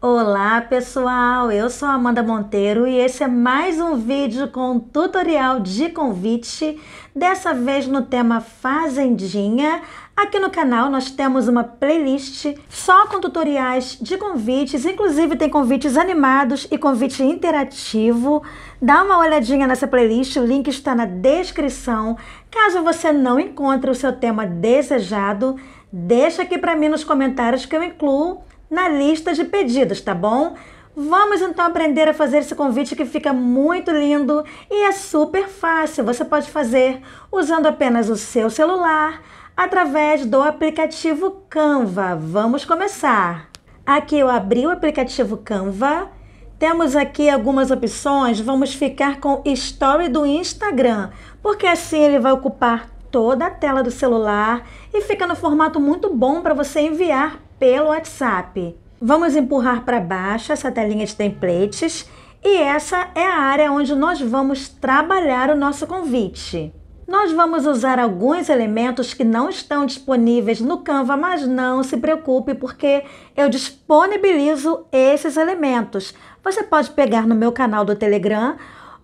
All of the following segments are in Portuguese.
Olá pessoal, eu sou Amanda Monteiro e esse é mais um vídeo com tutorial de convite, dessa vez no tema Fazendinha. Aqui no canal nós temos uma playlist só com tutoriais de convites, inclusive tem convites animados e convite interativo. Dá uma olhadinha nessa playlist, o link está na descrição. Caso você não encontre o seu tema desejado, deixa aqui para mim nos comentários que eu incluo na lista de pedidos, tá bom? Vamos então aprender a fazer esse convite que fica muito lindo e é super fácil. Você pode fazer usando apenas o seu celular através do aplicativo Canva. Vamos começar. Aqui eu abri o aplicativo Canva. Temos aqui algumas opções. Vamos ficar com Story do Instagram, porque assim ele vai ocupar toda a tela do celular e fica no formato muito bom para você enviar pelo WhatsApp. Vamos empurrar para baixo essa telinha de templates e essa é a área onde nós vamos trabalhar o nosso convite. Nós vamos usar alguns elementos que não estão disponíveis no Canva, mas não se preocupe porque eu disponibilizo esses elementos. Você pode pegar no meu canal do Telegram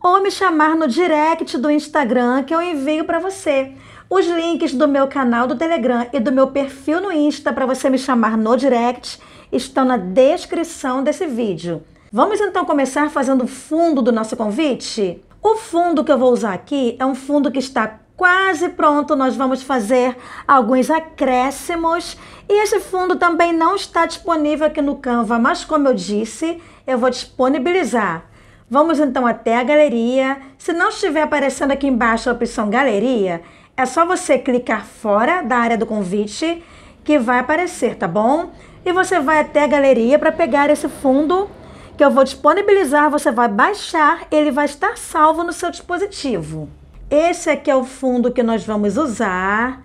ou me chamar no direct do Instagram que eu envio para você os links do meu canal do Telegram e do meu perfil no Insta para você me chamar no direct estão na descrição desse vídeo. Vamos então começar fazendo o fundo do nosso convite? O fundo que eu vou usar aqui é um fundo que está quase pronto, nós vamos fazer alguns acréscimos. E esse fundo também não está disponível aqui no Canva, mas como eu disse, eu vou disponibilizar. Vamos então até a galeria. Se não estiver aparecendo aqui embaixo a opção galeria, é só você clicar fora da área do convite que vai aparecer, tá bom? E você vai até a galeria para pegar esse fundo que eu vou disponibilizar, você vai baixar, ele vai estar salvo no seu dispositivo. Esse aqui é o fundo que nós vamos usar.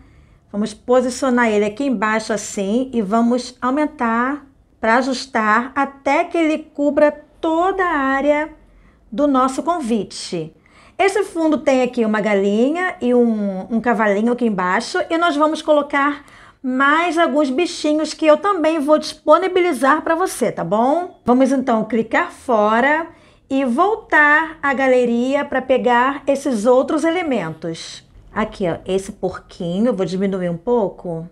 Vamos posicionar ele aqui embaixo assim e vamos aumentar para ajustar até que ele cubra toda a área do nosso convite. Esse fundo tem aqui uma galinha e um, um cavalinho aqui embaixo e nós vamos colocar mais alguns bichinhos que eu também vou disponibilizar para você, tá bom? Vamos então clicar fora e voltar à galeria para pegar esses outros elementos. Aqui, ó, esse porquinho, eu vou diminuir um pouco.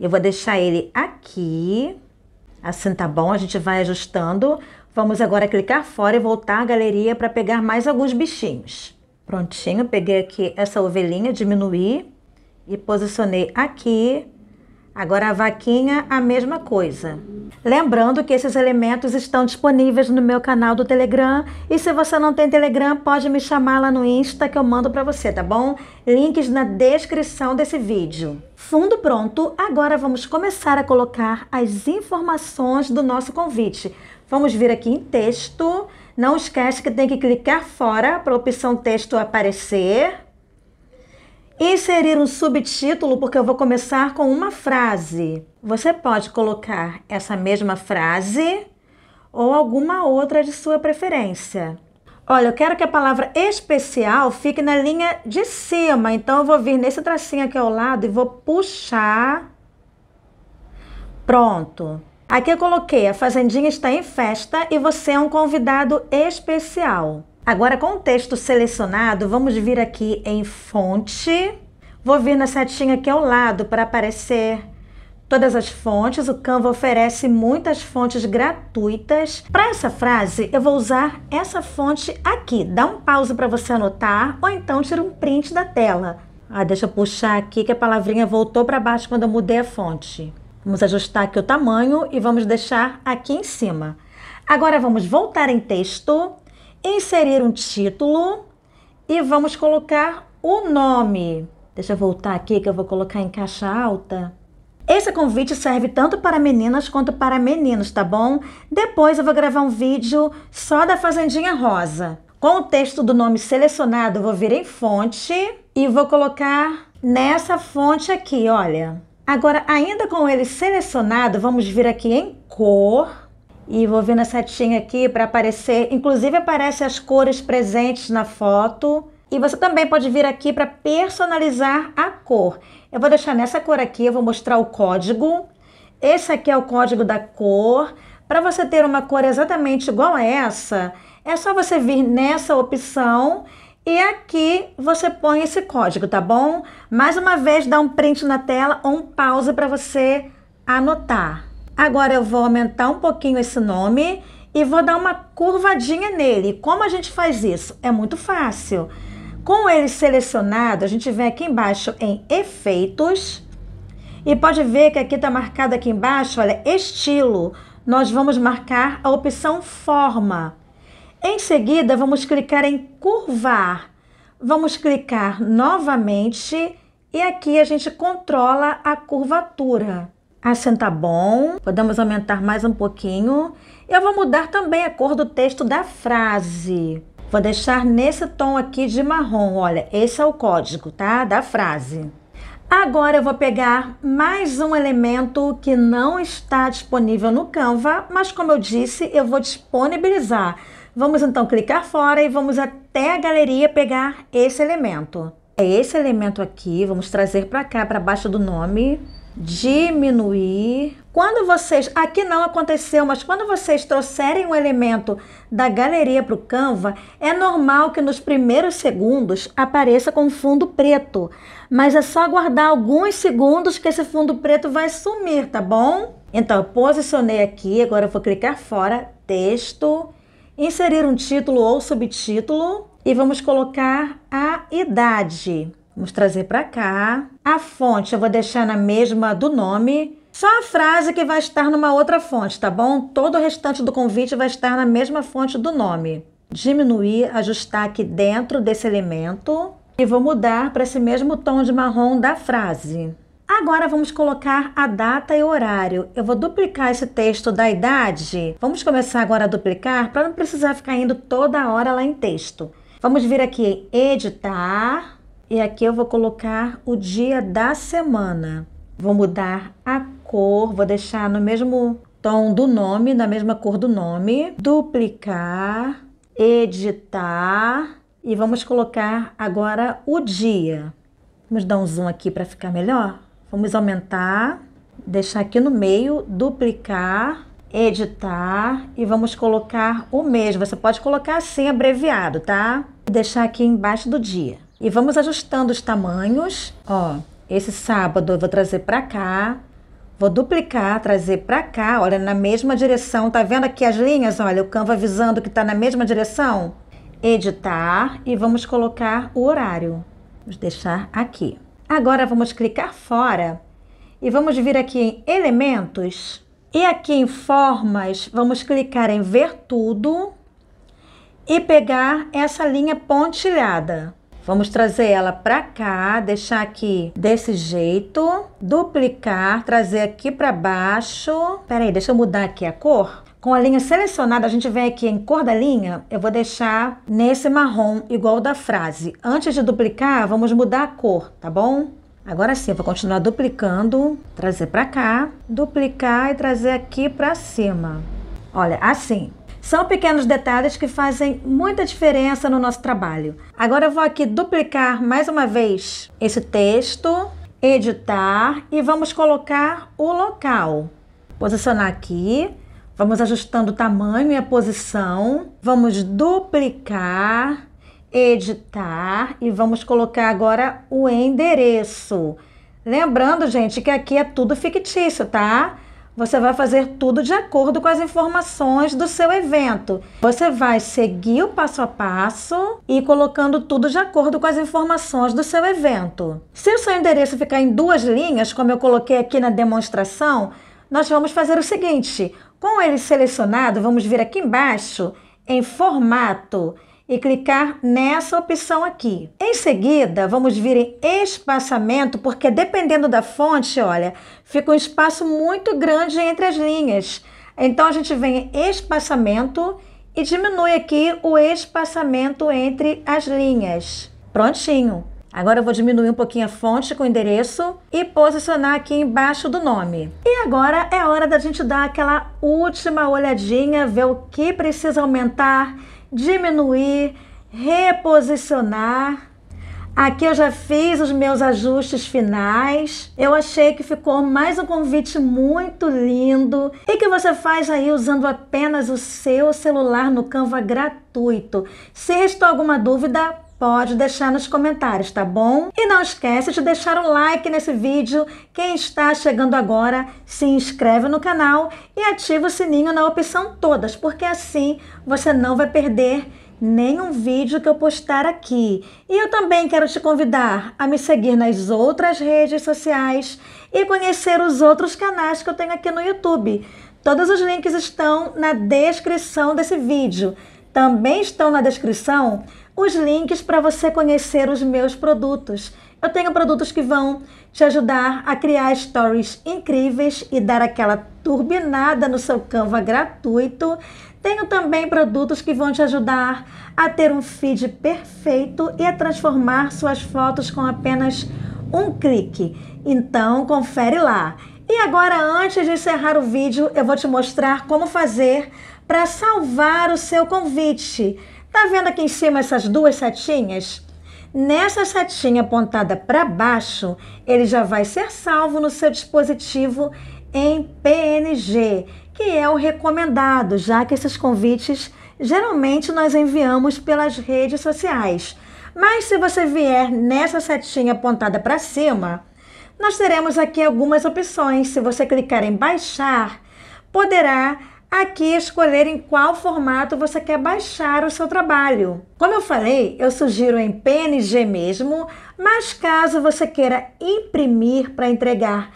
Eu vou deixar ele aqui. Assim tá bom, a gente vai ajustando Vamos agora clicar fora e voltar à galeria para pegar mais alguns bichinhos. Prontinho, peguei aqui essa ovelhinha, diminuí e posicionei aqui. Agora a vaquinha, a mesma coisa. Lembrando que esses elementos estão disponíveis no meu canal do Telegram e se você não tem Telegram, pode me chamar lá no Insta que eu mando para você, tá bom? Links na descrição desse vídeo. Fundo pronto, agora vamos começar a colocar as informações do nosso convite. Vamos vir aqui em texto. Não esquece que tem que clicar fora para a opção texto aparecer. Inserir um subtítulo, porque eu vou começar com uma frase. Você pode colocar essa mesma frase ou alguma outra de sua preferência. Olha, eu quero que a palavra especial fique na linha de cima, então eu vou vir nesse tracinho aqui ao lado e vou puxar. Pronto. Aqui eu coloquei a fazendinha está em festa e você é um convidado especial. Agora com o texto selecionado, vamos vir aqui em fonte. Vou vir na setinha aqui ao lado para aparecer todas as fontes. O Canva oferece muitas fontes gratuitas. Para essa frase, eu vou usar essa fonte aqui. Dá um pause para você anotar ou então tira um print da tela. Ah, deixa eu puxar aqui que a palavrinha voltou para baixo quando eu mudei a fonte. Vamos ajustar aqui o tamanho e vamos deixar aqui em cima. Agora vamos voltar em texto, inserir um título e vamos colocar o nome. Deixa eu voltar aqui que eu vou colocar em caixa alta. Esse convite serve tanto para meninas quanto para meninos, tá bom? Depois eu vou gravar um vídeo só da Fazendinha Rosa. Com o texto do nome selecionado, eu vou vir em fonte e vou colocar nessa fonte aqui, olha. Agora, ainda com ele selecionado, vamos vir aqui em cor e vou vir na setinha aqui para aparecer, inclusive aparece as cores presentes na foto. E você também pode vir aqui para personalizar a cor. Eu vou deixar nessa cor aqui, eu vou mostrar o código. Esse aqui é o código da cor. Para você ter uma cor exatamente igual a essa, é só você vir nessa opção e aqui você põe esse código, tá bom? Mais uma vez, dá um print na tela ou um pause para você anotar. Agora eu vou aumentar um pouquinho esse nome e vou dar uma curvadinha nele. Como a gente faz isso? É muito fácil. Com ele selecionado, a gente vem aqui embaixo em Efeitos e pode ver que aqui está marcado aqui embaixo, olha, Estilo. Nós vamos marcar a opção Forma. Em seguida, vamos clicar em curvar. Vamos clicar novamente e aqui a gente controla a curvatura. Assim tá bom. Podemos aumentar mais um pouquinho. Eu vou mudar também a cor do texto da frase. Vou deixar nesse tom aqui de marrom. Olha, esse é o código, tá? Da frase. Agora eu vou pegar mais um elemento que não está disponível no Canva, mas como eu disse, eu vou disponibilizar Vamos então clicar fora e vamos até a galeria pegar esse elemento. É esse elemento aqui, vamos trazer para cá, para baixo do nome, diminuir. Quando vocês, aqui não aconteceu, mas quando vocês trouxerem um elemento da galeria para o Canva, é normal que nos primeiros segundos apareça com fundo preto, mas é só aguardar alguns segundos que esse fundo preto vai sumir, tá bom? Então, eu posicionei aqui, agora eu vou clicar fora, texto, inserir um título ou subtítulo e vamos colocar a idade. Vamos trazer para cá. A fonte eu vou deixar na mesma do nome. Só a frase que vai estar numa outra fonte, tá bom? Todo o restante do convite vai estar na mesma fonte do nome. Diminuir, ajustar aqui dentro desse elemento e vou mudar para esse mesmo tom de marrom da frase. Agora vamos colocar a data e horário. Eu vou duplicar esse texto da idade. Vamos começar agora a duplicar para não precisar ficar indo toda hora lá em texto. Vamos vir aqui em editar e aqui eu vou colocar o dia da semana. Vou mudar a cor, vou deixar no mesmo tom do nome, na mesma cor do nome. Duplicar, editar e vamos colocar agora o dia. Vamos dar um zoom aqui para ficar melhor. Vamos aumentar, deixar aqui no meio, duplicar, editar e vamos colocar o mesmo. Você pode colocar assim abreviado, tá? Deixar aqui embaixo do dia. E vamos ajustando os tamanhos. Ó, esse sábado eu vou trazer para cá, Vou duplicar, trazer para cá, olha, na mesma direção. Tá vendo aqui as linhas? Olha, o Canva avisando que tá na mesma direção. Editar e vamos colocar o horário. Vamos deixar aqui. Agora vamos clicar fora e vamos vir aqui em elementos e aqui em formas vamos clicar em ver tudo e pegar essa linha pontilhada. Vamos trazer ela para cá, deixar aqui desse jeito, duplicar, trazer aqui para baixo. Peraí, deixa eu mudar aqui a cor. Com a linha selecionada, a gente vem aqui em cor da linha, eu vou deixar nesse marrom, igual da frase. Antes de duplicar, vamos mudar a cor, tá bom? Agora sim, eu vou continuar duplicando, trazer para cá, duplicar e trazer aqui para cima. Olha, assim. São pequenos detalhes que fazem muita diferença no nosso trabalho. Agora eu vou aqui duplicar mais uma vez esse texto, editar e vamos colocar o local. Posicionar aqui, Vamos ajustando o tamanho e a posição. Vamos duplicar, editar e vamos colocar agora o endereço. Lembrando, gente, que aqui é tudo fictício, tá? Você vai fazer tudo de acordo com as informações do seu evento. Você vai seguir o passo a passo e colocando tudo de acordo com as informações do seu evento. Se o seu endereço ficar em duas linhas, como eu coloquei aqui na demonstração, nós vamos fazer o seguinte: com ele selecionado, vamos vir aqui embaixo em formato e clicar nessa opção aqui. Em seguida, vamos vir em espaçamento, porque dependendo da fonte, olha, fica um espaço muito grande entre as linhas. Então, a gente vem em espaçamento e diminui aqui o espaçamento entre as linhas. Prontinho. Agora eu vou diminuir um pouquinho a fonte com o endereço e posicionar aqui embaixo do nome. E agora é hora da gente dar aquela última olhadinha, ver o que precisa aumentar, diminuir, reposicionar. Aqui eu já fiz os meus ajustes finais. Eu achei que ficou mais um convite muito lindo e que você faz aí usando apenas o seu celular no Canva gratuito. Se restou alguma dúvida, pode deixar nos comentários, tá bom? E não esquece de deixar um like nesse vídeo. Quem está chegando agora, se inscreve no canal e ativa o sininho na opção todas, porque assim você não vai perder nenhum vídeo que eu postar aqui. E eu também quero te convidar a me seguir nas outras redes sociais e conhecer os outros canais que eu tenho aqui no YouTube. Todos os links estão na descrição desse vídeo. Também estão na descrição os links para você conhecer os meus produtos. Eu tenho produtos que vão te ajudar a criar stories incríveis e dar aquela turbinada no seu Canva gratuito. Tenho também produtos que vão te ajudar a ter um feed perfeito e a transformar suas fotos com apenas um clique. Então, confere lá. E agora, antes de encerrar o vídeo, eu vou te mostrar como fazer para salvar o seu convite. Tá vendo aqui em cima essas duas setinhas? Nessa setinha apontada para baixo, ele já vai ser salvo no seu dispositivo em PNG, que é o recomendado, já que esses convites geralmente nós enviamos pelas redes sociais. Mas se você vier nessa setinha apontada para cima, nós teremos aqui algumas opções. Se você clicar em baixar, poderá aqui escolher em qual formato você quer baixar o seu trabalho. Como eu falei, eu sugiro em PNG mesmo, mas caso você queira imprimir para entregar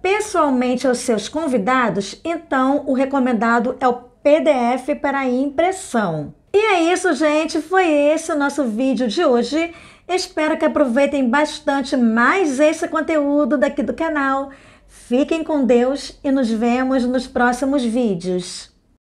pessoalmente aos seus convidados, então o recomendado é o PDF para impressão. E é isso, gente. Foi esse o nosso vídeo de hoje. Espero que aproveitem bastante mais esse conteúdo daqui do canal. Fiquem com Deus e nos vemos nos próximos vídeos.